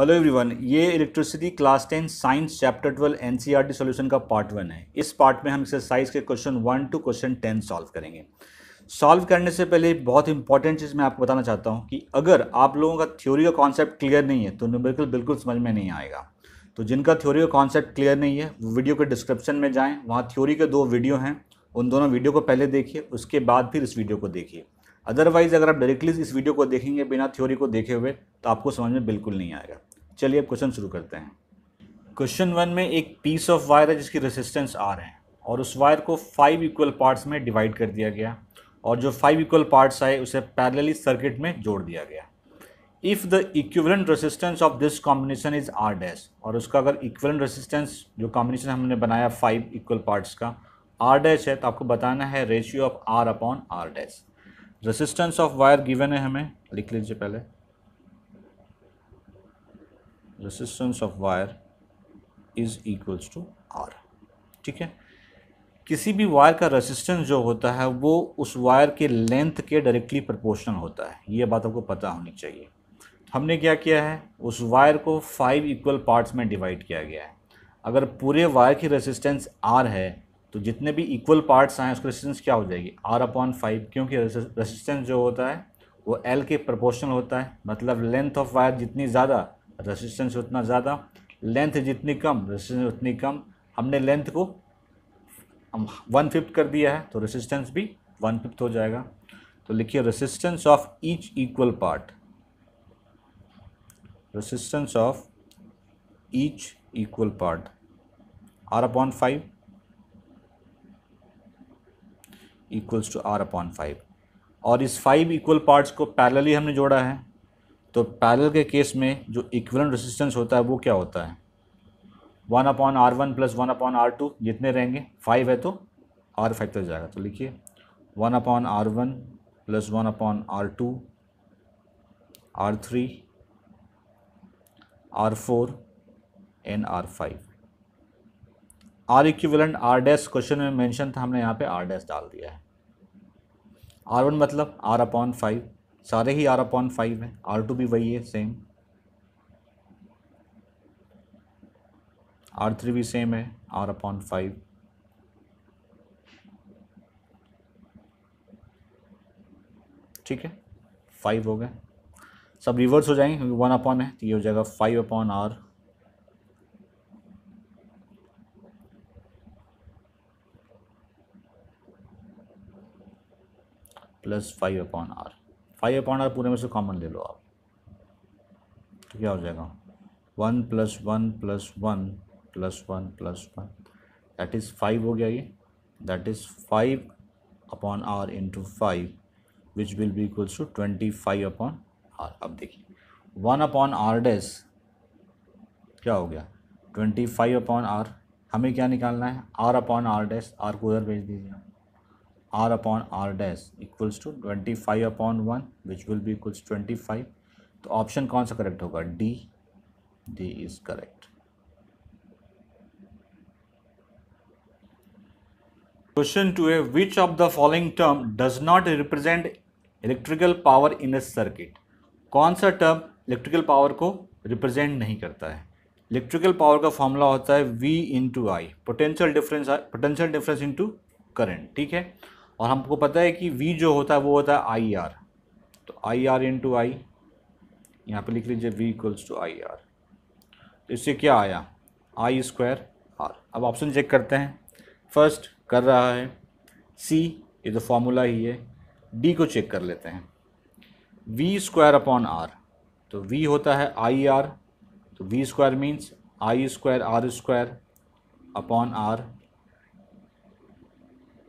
Hello everyone ये electricity class ten science chapter twelve T solution का part one है इस पार्ट में हम एक्सरसाइज के question one two question ten solve करेंगे सॉल्व करने से पहले बहुत इंपॉर्टेंट चीज़ मैं आपको बताना चाहता हूँ कि अगर आप लोगों का थ्योरी का कॉन्सेप्ट क्लियर नहीं है तो न्यूमेरिकल बिल्कुल समझ में नहीं आएगा तो जिनका थ्योरी का कॉन्सेप्ट क्लियर नहीं है वो वीडियो के डिस्क्रिप्शन में जाएँ वहाँ थ्योरी के दो वीडियो हैं उन दोनों वीडियो को पहले देखिए उसके बाद फिर इस वीडियो को देखिए अदरवाइज़ अगर आप डायरेक्टली इस वीडियो को देखेंगे बिना थ्योरी को देखे हुए तो आपको समझ में बिल्कुल नहीं आएगा चलिए अब क्वेश्चन शुरू करते हैं क्वेश्चन वन में एक पीस ऑफ वायर है जिसकी रेसिस्टेंस आर है और उस वायर को फाइव इक्वल पार्ट्स में डिवाइड कर दिया गया और जो फाइव इक्वल पार्ट्स आए उसे पैरेलली सर्किट में जोड़ दिया गया if the equivalent resistance of this combination is R dash और उसका अगर इक्विवेलेंट रेसिस्टेंस जो कॉम्बिनेशन हमने बनाया फाइव इक्वल पार्ट्स का आर डैश है तो आपको बताना है ratio of R upon R dash resistance of wire given है हमें लिख लीजिए पहले resistance of wire is equals to R ठीक है किसी भी वायर का रेसिस्टेंस जो होता है वो उस वायर के लेंथ के डायरेक्टली प्रोपोर्शनल होता है ये बात आपको पता होनी चाहिए हमने क्या किया है उस वायर को फाइव इक्वल पार्ट्स में डिवाइड किया गया है अगर पूरे वायर की रेसिस्टेंस आर है तो जितने भी इक्वल पार्ट्स आए उसकी रेजिस्टेंस क्या हो जाएगी आर अपॉन फाइव क्योंकि रेजिस्टेंस जो होता है वो एल के प्रोपोर्शनल होता है मतलब लेंथ ऑफ वायर जितनी ज़्यादा रेजिस्टेंस उतना ज़्यादा लेंथ जितनी कम रेजिस्टेंस उतनी कम हमने लेंथ को वन फिफ्थ कर दिया है तो रेसिस्टेंस भी वन फिफ्थ हो जाएगा तो लिखिए resistance of each equal part resistance of each equal part R upon five equals to R upon five और इस फाइव इक्वल पार्ट्स को पैरेलली हमने जोड़ा है तो पैरेलल के केस में जो इक्वल रेसिस्टेंस होता है वो क्या होता है one upon R one plus one upon R two जितने रहेंगे फाइव है तो आर फाइव तक जाएगा तो लिखिए one upon R one plus one upon R two R three R four and R five R equivalent R dash question में mention था हमने यहाँ पे आर डैस डाल दिया है आर वन मतलब आर अपॉन फाइव सारे ही आर अपॉन फाइव है आर टू भी वही है सेम आर थ्री भी सेम है आर अपॉन फाइव ठीक है फाइव हो गए सब रिवर्स हो जाएंगे वन अपॉन है तो ये हो जाएगा five upon R plus five upon R five upon R पूरे में से कॉमन ले लो आप तो क्या हो जाएगा one plus one plus one plus one plus one that is five हो गया ये that is five upon R into five which will be equals to twenty five upon R अब देखिए वन अपॉन आर डेस क्या हो गया twenty five upon are हमें क्या निकालना है R upon R dash R को उधर भेज दीजिए r upon r dash equals to 25 upon 1 which will be equals 25 तो ऑप्शन कौन सा करेक्ट होगा D D is correct question two A which of the following term does not represent electrical power in a circuit कौन सा term electrical power को represent नहीं करता है इलेक्ट्रिकल पावर का फॉर्मूला होता है V into I potential difference potential difference into current ठीक है और हमको पता है कि वी जो होता है वो होता है आई आर तो आई आर इन टू आई यहाँ पर लिख लीजिए V equals to I R तो इससे क्या आया आई स्क्वायर आर अब ऑप्शन चेक करते हैं फर्स्ट कर रहा है सी ये तो फॉर्मूला ही है डी को चेक कर लेते हैं वी स्क्वायर अपॉन आर तो वी होता है आई आर तो V square means I square R square upon R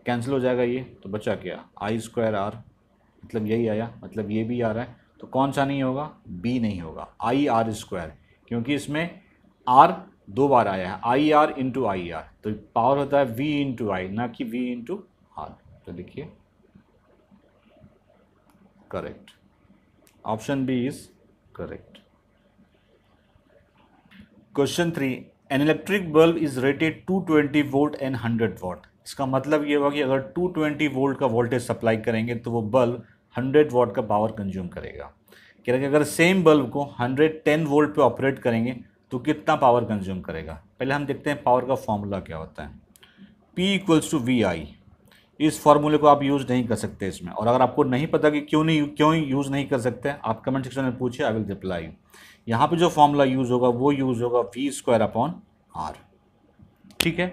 cancel हो जाएगा ये तो बचा क्या आई स्क्वायर आर मतलब यही आया मतलब ये भी आ रहा है तो कौन सा नहीं होगा बी नहीं होगा आई आर स्क्वायर क्योंकि इसमें आर दो बार आया है I R into I R तो पावर होता है वी इंटू आई ना कि वी इंटू आर तो देखिए correct option B is correct question three an electric bulb is rated 220 volt and 100 watt इसका मतलब ये हुआ कि अगर 220 वोल्ट का वोल्टेज सप्लाई करेंगे तो वो बल्ब 100 वाट का पावर कंज्यूम करेगा कह रहे अगर सेम बल्ब को 110 वोल्ट पे ऑपरेट करेंगे तो कितना पावर कंज्यूम करेगा पहले हम देखते हैं पावर का फॉर्मूला क्या होता है P equals to V I इस फार्मूले को आप यूज़ नहीं कर सकते इसमें और अगर आपको नहीं पता कि क्यों नहीं क्यों यूज़ नहीं कर सकते आप कमेंट सेक्शन में पूछिए आई विल रिप्लाई यहाँ पे जो फॉर्मूला यूज़ होगा वो यूज़ होगा वी स्क्वायर अपॉन आर ठीक है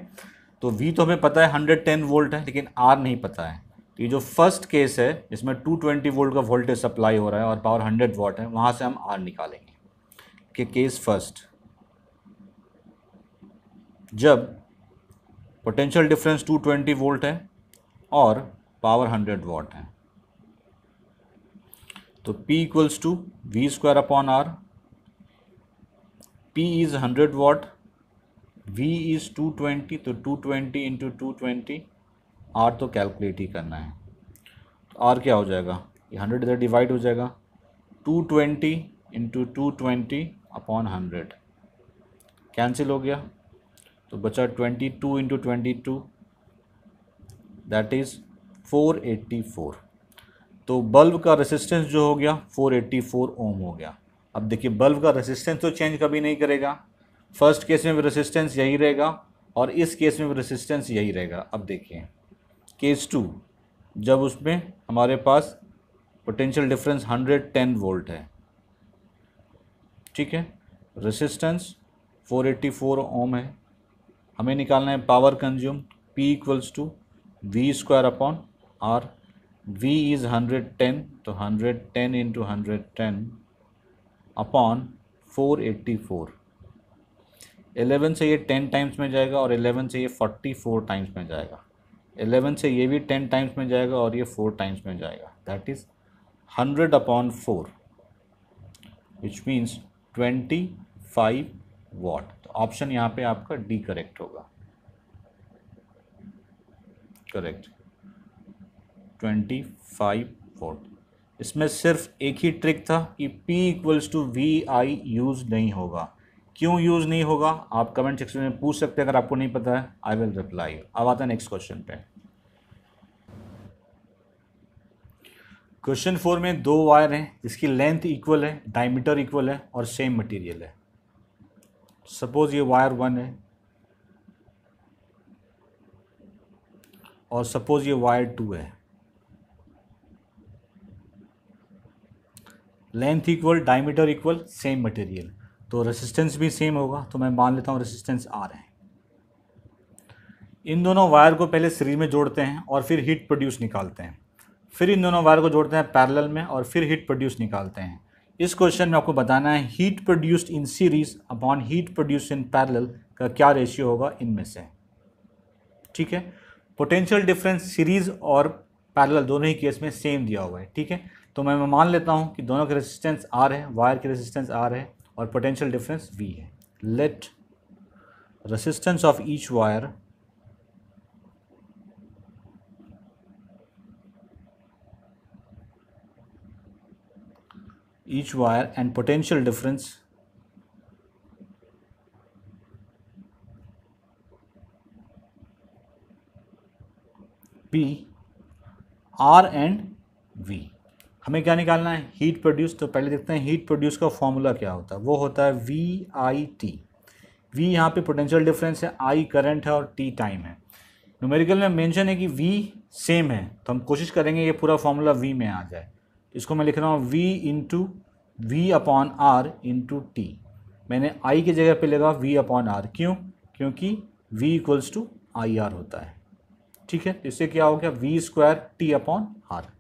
तो वी तो हमें पता है 110 वोल्ट है लेकिन आर नहीं पता है तो ये जो फर्स्ट केस है जिसमें 220 वोल्ट का वोल्टेज सप्लाई हो रहा है और पावर 100 वॉट है वहाँ से हम आर निकालेंगे कि केस फर्स्ट जब पोटेंशियल डिफरेंस 220 वोल्ट है और पावर 100 वॉट है तो P equals to V square upon R P is hundred watt v is two twenty तो two twenty into two twenty R तो कैलकुलेट ही करना है तो आर क्या हो जाएगा ये हंड्रेड इधर डिवाइड हो जाएगा two twenty into two twenty upon hundred cancel हो गया तो बचा twenty two into twenty two that is four four तो बल्ब का रेसिस्टेंस जो हो गया फोर फोर ओम हो गया अब देखिए बल्ब का रेसिस्टेंस तो चेंज कभी नहीं करेगा फर्स्ट केस में भी रेसिस्टेंस यही रहेगा और इस केस में भी रेसिस्टेंस यही रहेगा अब देखिए केस टू जब उसमें हमारे पास potential difference hundred ten volt है ठीक है resistance four eighty four ohm है हमें निकालना है power consume P equals to V square upon R V is hundred ten तो hundred ten into hundred ten upon four eighty four eleven से ये टेन टाइम्स में जाएगा और एलेवन से ये फोर्टी फोर टाइम्स में जाएगा एलेवन से ये भी टेन टाइम्स में जाएगा और ये फोर टाइम्स में जाएगा that is hundred upon four which means twenty five watt तो ऑप्शन यहाँ पे आपका डी करेक्ट होगा करेक्ट ट्वेंटी फाइव वॉट इसमें सिर्फ एक ही ट्रिक था कि P equals to V I use नहीं होगा क्यों यूज़ नहीं होगा आप कमेंट सेक्शन में पूछ सकते हैं अगर आपको नहीं पता है आई विल रिप्लाई अब आता है नेक्स्ट क्वेश्चन पे क्वेश्चन फोर में दो वायर हैं जिसकी लेंथ इक्वल है डायमीटर इक्वल है और सेम मटेरियल है सपोज ये वायर वन है और सपोज ये वायर टू है length equal diameter equal same material तो रेसिस्टेंस भी सेम होगा तो मैं मान लेता हूँ रेसिस्टेंस आर है इन दोनों वायर को पहले सीरीज में जोड़ते हैं और फिर हीट प्रोड्यूस निकालते हैं फिर इन दोनों वायर को जोड़ते हैं पैरेलल में और फिर हीट प्रोड्यूस निकालते हैं इस क्वेश्चन में आपको बताना है heat produced in series upon heat produce in parallel का क्या रेशियो होगा इनमें से ठीक है पोटेंशियल डिफरेंस सीरीज और पैरेलल दोनों ही केस में सेम दिया हुआ है ठीक है तो मैं मान लेता हूँ कि दोनों के रेजिस्टेंस आर है वायर के रेजिस्टेंस आर है और पोटेंशियल डिफरेंस V है let resistance of each wire each wire and potential difference P R and V हमें क्या निकालना है हीट प्रोड्यूस तो पहले देखते हैं हीट प्रोड्यूस का फॉर्मूला क्या होता है वो होता है वी आई टी वी यहाँ पे पोटेंशियल डिफरेंस है आई करंट है और टी टाइम है न्यूमेरिकल में मेंशन है कि वी सेम है तो हम कोशिश करेंगे ये पूरा फॉर्मूला वी में आ जाए इसको मैं लिख रहा हूँ V into V upon R into T मैंने आई की जगह पे लिखा वी अपॉन आर क्यों क्योंकि V equals to I R होता है ठीक है इससे क्या हो गया V square T upon R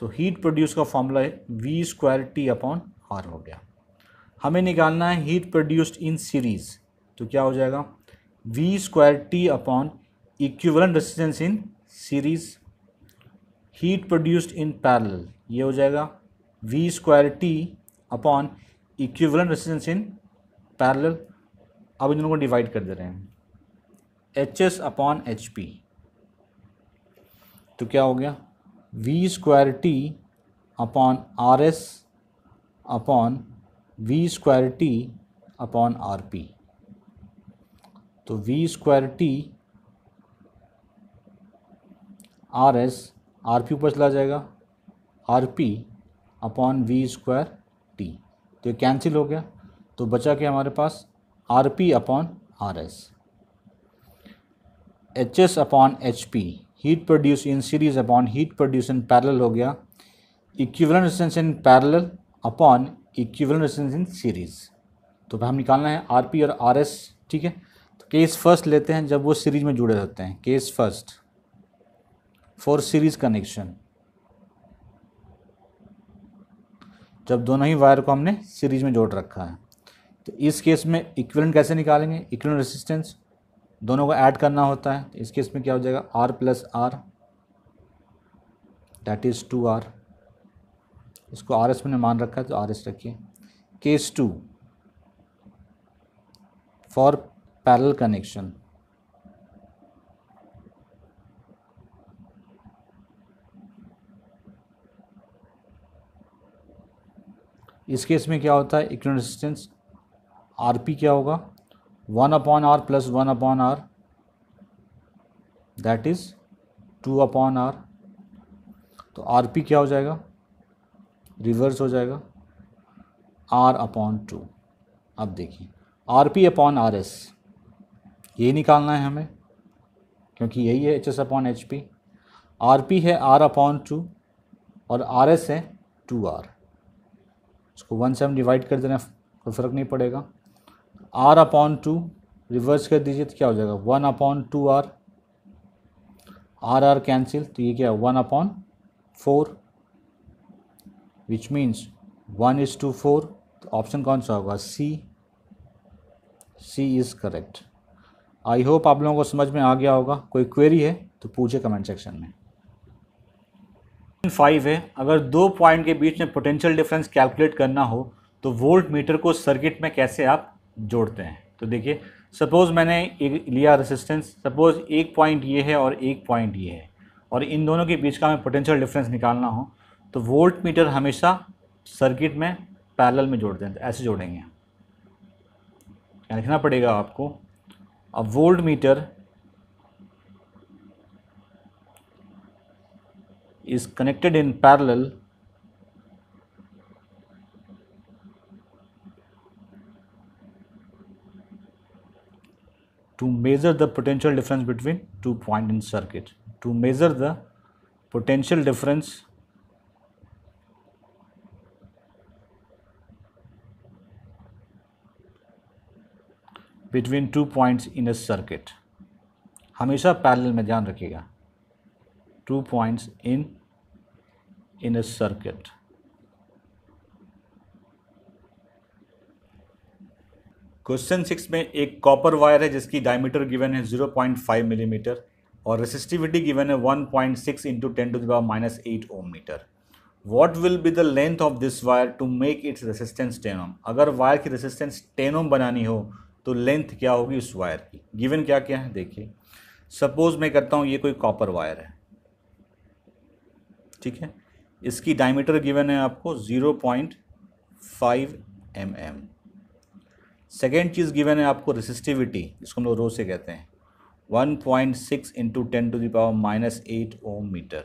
तो हीट प्रोड्यूस का formula V square T upon R हो गया हमें निकालना है हीट प्रोड्यूस्ड इन सीरीज़ तो क्या हो जाएगा V square T upon equivalent resistance in series heat produced in parallel ये हो जाएगा V square T upon equivalent resistance in parallel अब इन दोनों को डिवाइड कर दे रहे हैं H S upon H P तो क्या हो गया v square t upon rs upon v square t upon rp तो v square t R S R P ऊपर चला जाएगा R P upon V square T तो ये कैंसिल हो गया तो बचा के हमारे पास R P upon R S H S upon H P heat produce in series upon heat produce in parallel हो गया equivalent resistance in parallel upon equivalent resistance in series तो हम निकालना है आर पी और आर एस ठीक है तो केस फर्स्ट लेते हैं जब वो सीरीज में जुड़े रहते हैं case first for series connection जब दोनों ही वायर को हमने सीरीज में जोड़ रखा है तो इस केस में इक्विवेलेंट कैसे निकालेंगे इक्विवेलेंट रेसिस्टेंस दोनों को ऐड करना होता है इस केस में क्या हो जाएगा R plus R that is two R इसको आर एस मैंने मान रखा है तो आर एस रखिए case two for parallel connection इस केस में क्या होता है इक्वल रेजिस्टेंस आरपी क्या होगा one upon R plus one upon R that is two upon R तो आर पी क्या हो जाएगा रिवर्स हो जाएगा आर अपॉन टू अब देखिए R P upon R S यही निकालना है हमें क्योंकि यही है H S upon H P R P है आर अपॉन टू और आर एस है टू आर इसको वन से हम डिवाइड कर देना कोई फ़र्क नहीं पड़ेगा आर अपॉन टू रिवर्स कर दीजिए तो क्या हो जाएगा one upon two R R R cancel तो ये क्या है one upon four which means one is to four तो ऑप्शन कौन सा होगा C C is correct I hope आप लोगों को समझ में आ गया होगा कोई क्वेरी है तो पूछे कमेंट सेक्शन में फाइव है अगर दो पॉइंट के बीच में पोटेंशियल डिफरेंस कैलकुलेट करना हो तो वोल्ट मीटर को सर्किट में कैसे आप जोड़ते हैं तो देखिए सपोज़ मैंने एक लिया रेसिस्टेंस सपोज़ एक पॉइंट ये है और एक पॉइंट ये है और इन दोनों के बीच का हमें पोटेंशियल डिफरेंस निकालना हो तो वोल्ट मीटर हमेशा सर्किट में पैरेलल में जोड़ते हैं तो ऐसे जोड़ेंगे क्या लिखना पड़ेगा आपको अब voltmeter is connected in parallel to measure the potential difference between two point in circuit. To measure the potential difference between two points in a circuit. हमेशा पैरेलल में ध्यान रखिएगा Two points in in a circuit. Question six में एक copper wire है जिसकी diameter given है zero point five millimetre और रेसिस्टिविटी गिवन है one point six into ten to the power minus eight ohm metre what will be the length of this wire to make its resistance ten ohm अगर wire की resistance ten ओम बनानी हो तो length क्या होगी उस wire की गिवन क्या क्या है देखिए सपोज मैं करता हूँ ये कोई कॉपर वायर है ठीक है इसकी डायमीटर गिवन है आपको zero point five M M second चीज़ गिवन है आपको रेसिस्टिविटी जिसको हम लोग रो से कहते हैं one point six into ten to the power minus eight ohm metre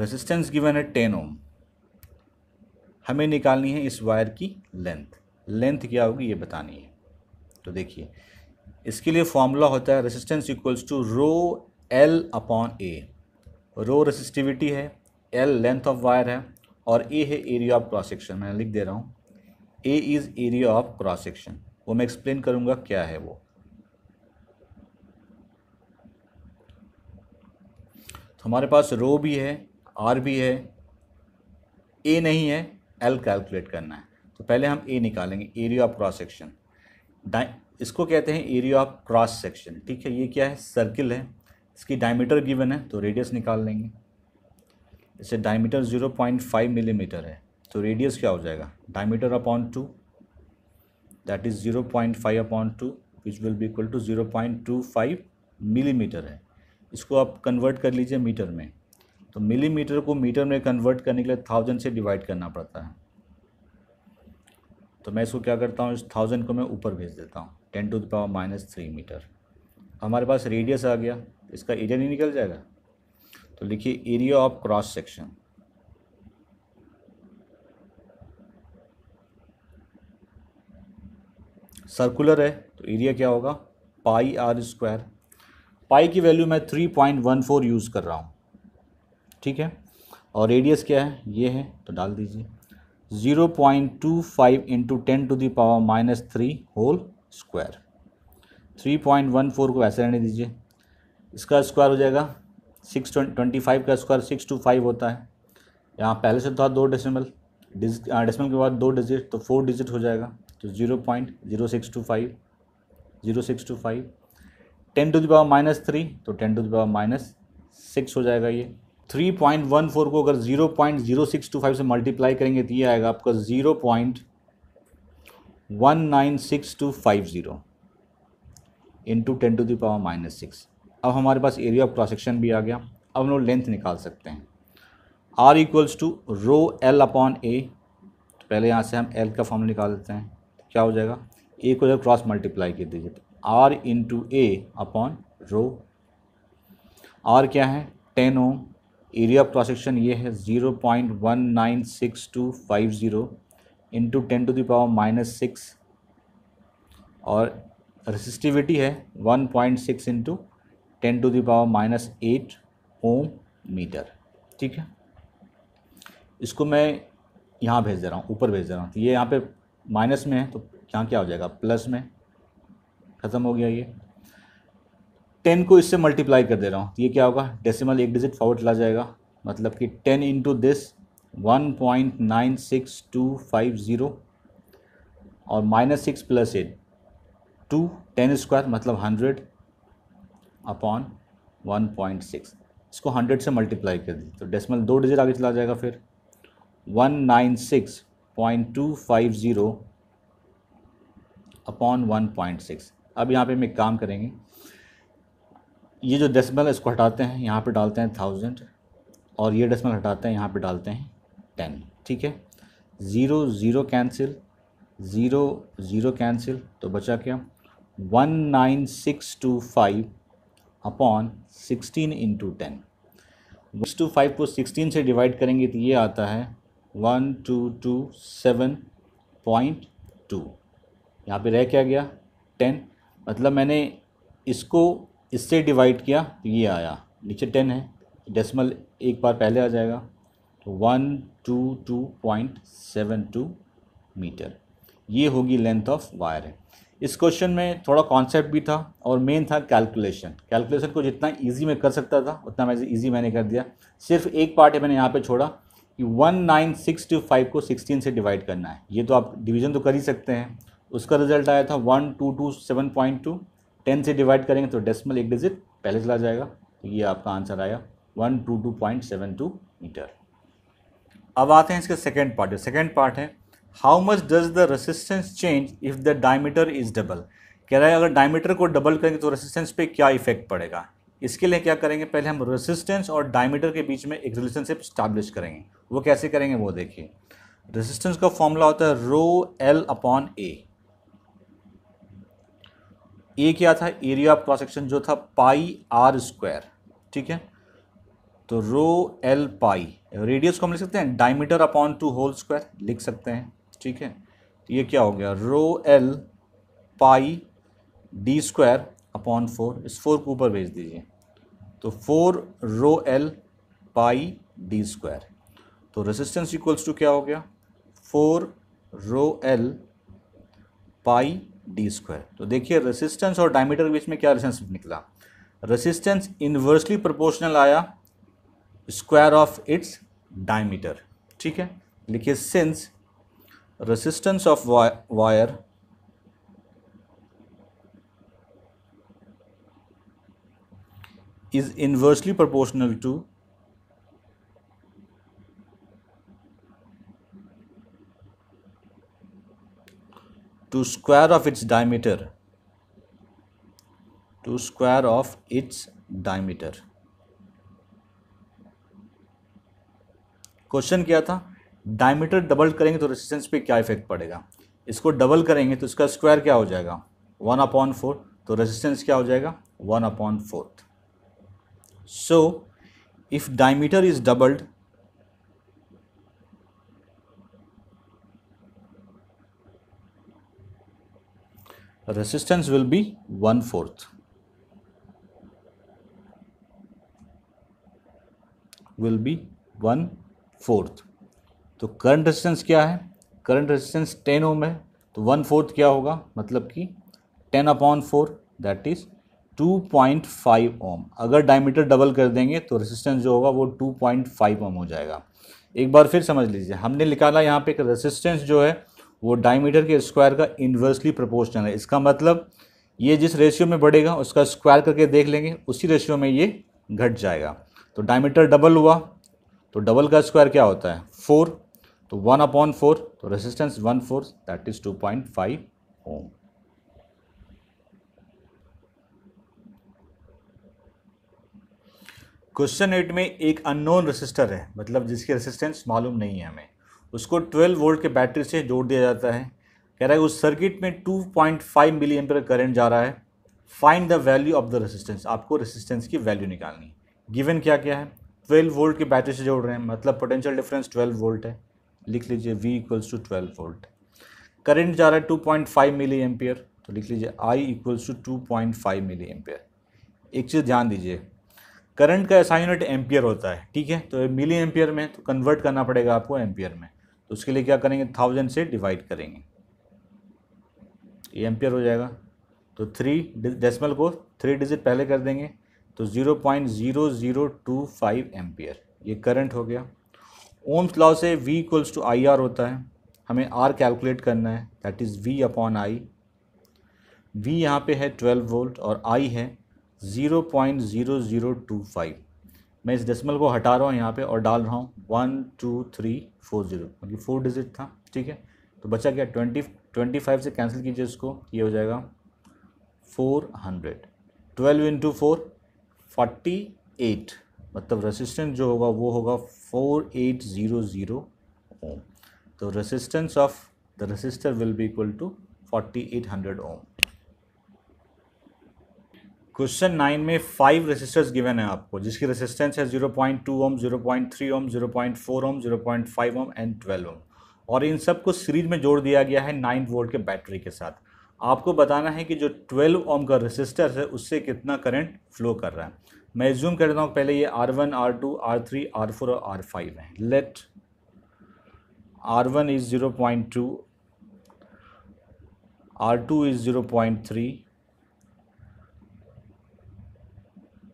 resistance given है टेन ओम हमें निकालनी है इस वायर की लेंथ लेंथ क्या होगी ये बतानी है तो देखिए इसके लिए फॉर्मूला होता है resistance equals to rho L upon A rho resistivity है एल लेंथ ऑफ वायर है और ए है एरिया ऑफ क्रॉस सेक्शन मैं लिख दे रहा हूँ A is area of cross section वो मैं एक्सप्लेन करूँगा क्या है वो तो हमारे पास रो भी है आर भी है ए नहीं है एल कैलकुलेट करना है तो पहले हम ए निकालेंगे एरिया ऑफ क्रॉस सेक्शन इसको कहते हैं एरिया ऑफ क्रॉस सेक्शन ठीक है ये क्या है सर्किल है इसकी डायमीटर गिवन है तो रेडियस निकाल लेंगे इसे diameter zero point five millimetre है तो रेडियस क्या हो जाएगा diameter upon two that is zero point five upon two which will be equal to zero point two five millimetre है इसको आप कन्वर्ट कर लीजिए मीटर में तो मिलीमीटर को मीटर में कन्वर्ट करने के लिए थाउजेंड से डिवाइड करना पड़ता है तो मैं इसको क्या करता हूँ इस थाउजेंड को मैं ऊपर भेज देता हूँ ten to the power minus three metre हमारे पास रेडियस आ गया इसका एरिया नहीं निकल जाएगा तो लिखिए area of cross section circular है तो एरिया क्या होगा पाई आर स्क्वायर पाई की वैल्यू मैं three point one four use कर रहा हूँ ठीक है और रेडियस क्या है ये है तो डाल दीजिए zero point two five into ten to the power minus three whole square three point one four को ऐसे रहने दीजिए इसका स्क्वायर हो जाएगा सिक्स ट्वेंटी फाइव का स्क्वायर सिक्स टू फाइव होता है यहाँ पहले से तो था दो डेसिमल डेसिमल के बाद दो डिजिट तो फोर डिजिट हो जाएगा तो zero point zero six two five zero six two five ten to the power minus three तो ten to the power minus six हो जाएगा ये थ्री पॉइंट वन फोर को अगर zero point zero six two five से multiply करेंगे तो ये आएगा आपका zero point one nine six two five zero into ten to the power minus six अब हमारे पास एरिया ऑफ क्रॉसेक्शन भी आ गया अब हम लोग लेंथ निकाल सकते हैं R equals to rho L upon A तो पहले यहाँ से हम एल का फॉर्म निकाल देते हैं क्या हो जाएगा ए को जब क्रॉस मल्टीप्लाई कर दीजिए तो R into A upon rho R क्या है ten ohm area of cross section ये है zero point one nine six two five zero into ten to the power minus six और रेसिस्टिविटी है one point six into ten to the power minus eight ohm metre ठीक है इसको मैं यहाँ भेज दे रहा हूँ ऊपर भेज दे रहा हूँ तो ये यहाँ पे माइनस में है तो यहाँ क्या हो जाएगा प्लस में ख़त्म हो गया ये टेन को इससे मल्टीप्लाई कर दे रहा हूँ तो ये क्या होगा डेसिमल एक डिजिट फॉरवर्ड चला जाएगा मतलब कि ten into this one point nine six two five zero और minus six plus eight two ten square मतलब hundred upon one point six इसको हंड्रेड से मल्टीप्लाई कर दी तो डेसिमल दो डिजिट आगे चला जाएगा फिर one nine six point two five zero upon one point six अब यहाँ पे हम एक काम करेंगे ये जो डेसिमल इसको हटाते हैं यहाँ पे डालते हैं थाउजेंड और ये डेसिमल हटाते हैं यहाँ पे डालते हैं टेन ठीक है zero zero cancel zero zero cancel तो बचा क्या one nine six two five upon sixteen into ten six two five को सिक्सटीन से डिवाइड करेंगे तो ये आता है one two two seven point two यहाँ पर रह क्या गया टेन मतलब मैंने इसको इससे डिवाइड किया तो ये आया नीचे टेन है डेसिमल एक बार पहले आ जाएगा तो one two two point seven two metre ये होगी लेंथ ऑफ वायर है इस क्वेश्चन में थोड़ा कॉन्सेप्ट भी था और मेन था कैलकुलेशन कैलकुलेशन को जितना इजी में कर सकता था उतना मैं इजी मैंने कर दिया सिर्फ एक पार्ट है मैंने यहाँ पे छोड़ा कि फाइव को सिक्सटीन से डिवाइड करना है ये तो आप डिवीजन तो कर ही सकते हैं उसका रिजल्ट आया था one two two seven point two ten से डिवाइड करेंगे तो डेसिमल एक डिजिट पहले चला जाएगा तो ये आपका आंसर आया one two two point seven two metre अब आते हैं इसके सेकेंड पार्ट सेकेंड पार्ट है how much does the resistance change if the diameter is double कह रहा है अगर डायमीटर को डबल करेंगे तो रेसिस्टेंस पे क्या इफेक्ट पड़ेगा इसके लिए क्या करेंगे पहले हम रेसिस्टेंस और डायमीटर के बीच में एक रिलेशनशिप स्टैब्लिश करेंगे वो कैसे करेंगे वो देखिए रेसिस्टेंस का फॉर्मूला होता है रो एल अपॉन ए ए क्या था एरिया ऑफ क्रॉस सेक्शन जो था पाई आर स्क्वायर ठीक है तो रो एल पाई रेडियस को हम लिख सकते हैं diameter upon two whole square लिख सकते हैं ठीक है तो ये क्या हो गया rho L pi D square upon four इस फोर को ऊपर भेज दीजिए तो four rho L pi D square तो रेसिस्टेंस इक्वल्स टू क्या हो गया four rho L pi D square तो देखिए रेसिस्टेंस और डायमीटर के बीच में क्या रेसिस्टेंस निकला रेसिस्टेंस इन्वर्सली प्रोपोर्शनल आया स्क्वायर ऑफ इट्स डायमीटर ठीक है लिखिए since resistance of wire is inversely proportional to to square of its diameter to square of its diameter question क्या था डायमीटर डबल करेंगे तो रेसिस्टेंस पे क्या इफेक्ट पड़ेगा इसको डबल करेंगे तो इसका स्क्वायर क्या हो जाएगा वन अपॉन फोर तो रेजिस्टेंस क्या हो जाएगा one upon fourth So, if diameter is doubled, resistance will be 1 fourth. will be one fourth तो करंट रेजिस्टेंस क्या है करंट रेजिस्टेंस टेन ओम है तो वन फोर्थ क्या होगा मतलब कि ten upon four that is 2.5 ohm अगर डायमीटर डबल कर देंगे तो रेजिस्टेंस जो होगा वो 2.5 ओम हो जाएगा एक बार फिर समझ लीजिए हमने निकाला यहाँ पे एक रेजिस्टेंस जो है वो डायमीटर के स्क्वायर का इन्वर्सली प्रोपोर्शनल है इसका मतलब ये जिस रेशियो में बढ़ेगा उसका स्क्वायर करके देख लेंगे उसी रेशियो में ये घट जाएगा तो डायमीटर डबल हुआ तो डबल का स्क्वायर क्या होता है फोर तो वन अपॉन फोर तो resistance one four that is two point five ohm question eight में एक अननोन रेसिस्टर है मतलब जिसकी रेसिस्टेंस मालूम नहीं है हमें उसको 12 वोल्ट के बैटरी से जोड़ दिया जाता है कह रहा है उस सर्किट में 2.5 मिली एम्पियर करंट जा रहा है find the value of the resistance आपको रेसिस्टेंस की वैल्यू निकालनी गिवन क्या क्या है 12 वोल्ट की बैटरी से जोड़ रहे हैं मतलब पोटेंशियल डिफरेंस 12 वोल्ट है लिख लीजिए V equals to twelve volt current जा रहा है 2.5 मिली एम्पियर तो लिख लीजिए I equals to 2.5 milliampere एक चीज़ ध्यान दीजिए करंट का ऐसा यूनिट एम्पियर होता है ठीक है तो मिली एम्पियर में तो कन्वर्ट करना पड़ेगा आपको एम्पियर में तो उसके लिए क्या करेंगे थाउजेंड से डिवाइड करेंगे ये एम्पियर हो जाएगा तो थ्री डेसिमल को थ्री डिजिट पहले कर देंगे तो zero point zero zero two five ampere ये करंट हो गया ओम्स लॉ से V equals to I R होता है हमें आर कैलकुलेट करना है that is V upon I V यहाँ पे है ट्वेल्व वोल्ट और आई है zero point zero zero two five मैं इस डेसिमल को हटा रहा हूँ यहाँ पे और डाल रहा हूँ one two three four zero मतलब फोर डिजिट था ठीक है तो बचा क्या ट्वेंटी ट्वेंटी फाइव से कैंसिल कीजिए इसको ये हो जाएगा four hundred twelve into four forty eight मतलब रेसिस्टेंस जो होगा वो होगा four eight zero zero ohm तो resistance of the resistor will be equal to forty eight hundred ohm question nine में फाइव रेसिस्टर्स गिवन है आपको जिसकी रेसिस्टेंस है zero point two ohm zero point three ohm zero point four ohm zero point five ohm and twelve ohm और इन सबको series में जोड़ दिया गया है नाइन वोल्ट के बैटरी के साथ आपको बताना है कि जो ट्वेल्व ओम का रेसिस्टर है उससे कितना करंट फ्लो कर रहा है मैं जूम कर देता हूँ पहले ये R one R two R three R four और आर फाइव है let R one is zero point two R two is zero point three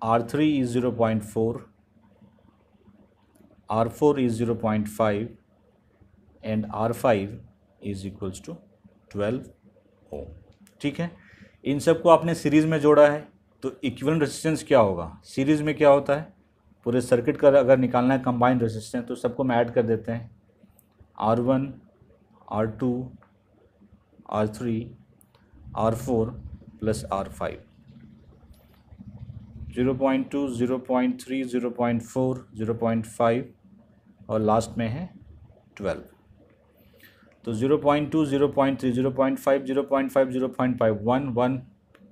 R R three is zero point four four is zero point five and R five is equals to twelve ohm ठीक है इन सब को आपने series में जोड़ा है तो equivalent resistance क्या होगा सीरीज़ में क्या होता है पूरे सर्किट का अगर निकालना है कंबाइंड रेजिस्टेंस तो सबको हम ऐड कर देते हैं R one R two R three R four plus R five zero point two zero point three zero point four zero point five और लास्ट में है ट्वेल्व तो zero point two zero point three zero point five zero point five zero point five one one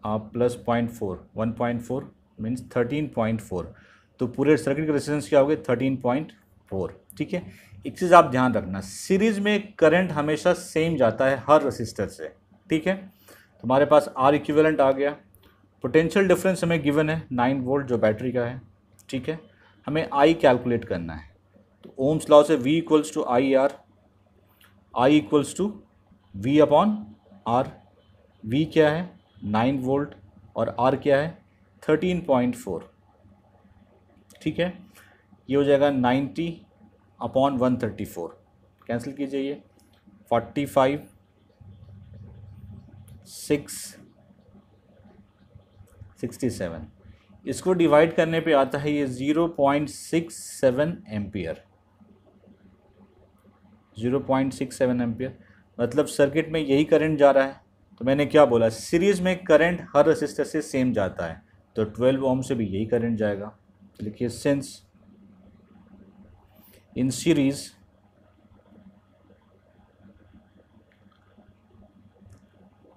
plus point four one point four means thirteen point four तो पूरे circuit के resistance क्या हो गया thirteen point four ठीक है एक चीज़ आप ध्यान रखना सीरीज में करंट हमेशा सेम जाता है हर रसिस्टर से ठीक है तुम्हारे पास आर इक्विवेलेंट आ गया पोटेंशियल डिफरेंस हमें गिवन है नाइन वोल्ट जो बैटरी का है ठीक है हमें आई कैलकुलेट करना है तो ओम्स लॉ से V equals to I R I equals to V upon R V क्या है नाइन वोल्ट और आर क्या है थर्टीन पॉइंट फोर ठीक है ये हो जाएगा ninety upon one thirty four cancel कीजिए ये forty five six sixty seven इसको डिवाइड करने पे आता है ये zero point six seven ampere zero point six seven ampere मतलब सर्किट में यही करंट जा रहा है तो मैंने क्या बोला सीरीज़ में करंट हर रजिस्टर से सेम जाता है तो ट्वेल्व ओम से भी यही करंट जाएगा लिखिए since in series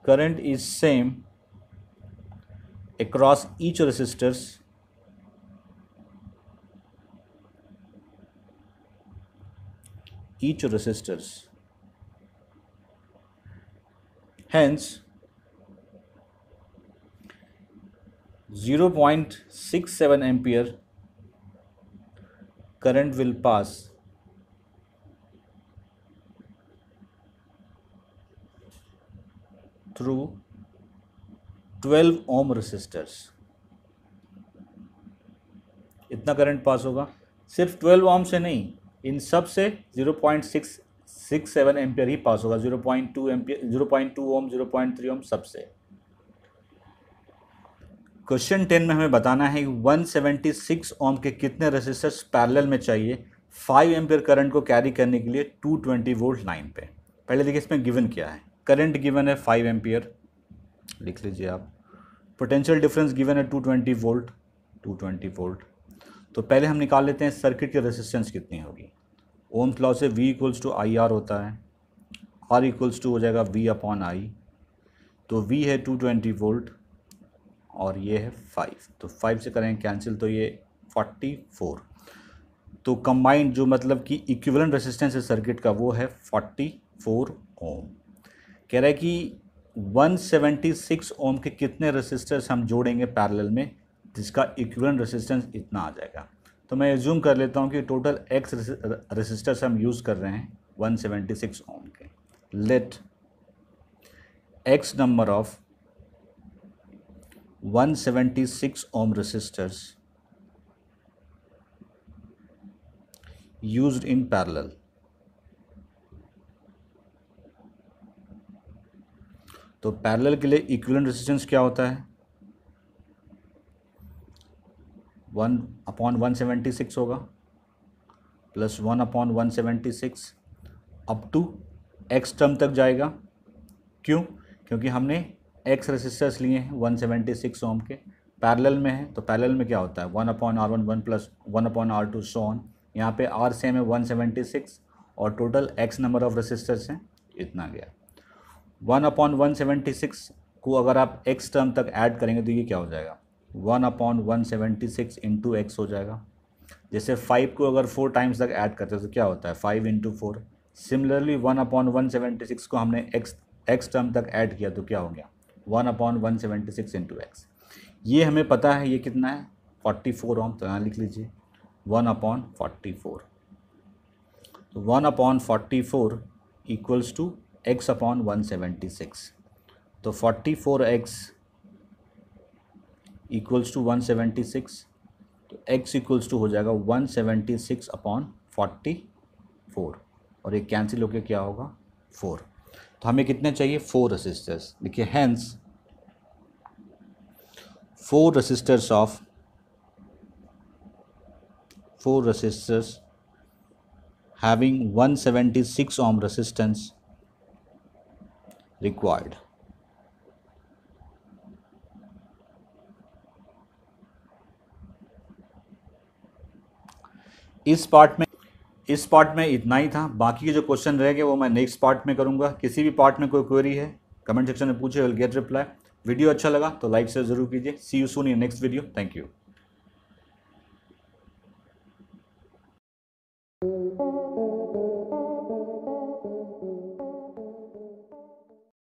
current is same across each resistors each resistors hence 0.67 ampere current will pass through twelve ohm resistors इतना करंट पास होगा सिर्फ ट्वेल्व ओम से नहीं इन सब से zero point six six seven ampere ही पास होगा zero point two ampere zero point two ohm zero point three ohm सबसे क्वेश्चन टेन में हमें बताना है वन सेवेंटी सिक्स ओम के कितने रेसिस्टर्स पैरेलल में चाहिए फाइव एम्पियर करंट को कैरी करने के लिए टू ट्वेंटी वोल्ट लाइन पे पहले देखिए इसमें गिवन क्या है करंट गिवन है फाइव एम्पियर लिख लीजिए आप पोटेंशियल डिफरेंस गिवन है 220 वोल्ट 220 वोल्ट तो पहले हम निकाल लेते हैं सर्किट की रेजिस्टेंस कितनी होगी ओम्स लॉ से V equals to I R होता है आर इक्वल्स टू हो जाएगा वी अपॉन आई तो वी है 220 वोल्ट और ये है फाइव तो फाइव से करें कैंसिल तो ये फोर्टी फोर तो कंबाइंड जो मतलब कि इक्विवेलेंट रेसिस्टेंस है सर्किट का वो है फोर्टी फोर ओम कह रहा है कि 176 ओम के कितने रेसिस्टर्स हम जोड़ेंगे पैरेलल में जिसका इक्वन रेसिस्टेंस इतना आ जाएगा तो मैं एज्यूम कर लेता हूँ कि टोटल एक्स रेसिस्टर्स हम यूज़ कर रहे हैं 176 ओम के let X number of 176 ohm resistors used in parallel तो पैरेलल के लिए इक्विवेलेंट रेजिस्टेंस क्या होता है one upon one seventy six होगा plus one upon one seventy six up to X term तक जाएगा क्यों क्योंकि हमने एक्स रेसिस्टर्स लिए हैं वन सेवेंटी सिक्स ओम के पैरेलल में है तो पैरेलल में क्या होता है one upon R one one plus one upon R two so on यहाँ पे आर सेम है वन सेवेंटी सिक्स और total X number of resistors हैं इतना गया one upon one seventy six को अगर आप एक्स टर्म तक ऐड करेंगे तो ये क्या हो जाएगा one upon one seventy six into X हो जाएगा जैसे फाइव को अगर फोर टाइम्स तक ऐड करते हैं तो क्या होता है five into four similarly one upon one seventy six को हमने एक्स एक्स टर्म तक ऐड किया तो क्या हो गया one upon one seventy six into X ये हमें पता है ये कितना है फोर्टी फोर ओम तो यहाँ लिख लीजिए वन अपॉन फोर्टी फोर तो one upon forty four equals to X upon one seventy six तो forty four X equals to one seventy six तो एक्स इक्वल्स टू हो जाएगा one seventy six upon forty four और ये cancel होकर क्या होगा फोर तो हमें कितने चाहिए फोर रसिस्टर्स देखिए hence four resistors of four having one seventy six ohm resistance required. इस पार्ट में इस पार्ट में इतना ही था बाकी के जो क्वेश्चन रह गए वो मैं नेक्स्ट पार्ट में करूंगा किसी भी पार्ट में कोई क्वेरी है कमेंट सेक्शन में पूछे विल गेट रिप्लाई वीडियो अच्छा लगा तो लाइक शेयर जरूर कीजिए see you soon in next video thank you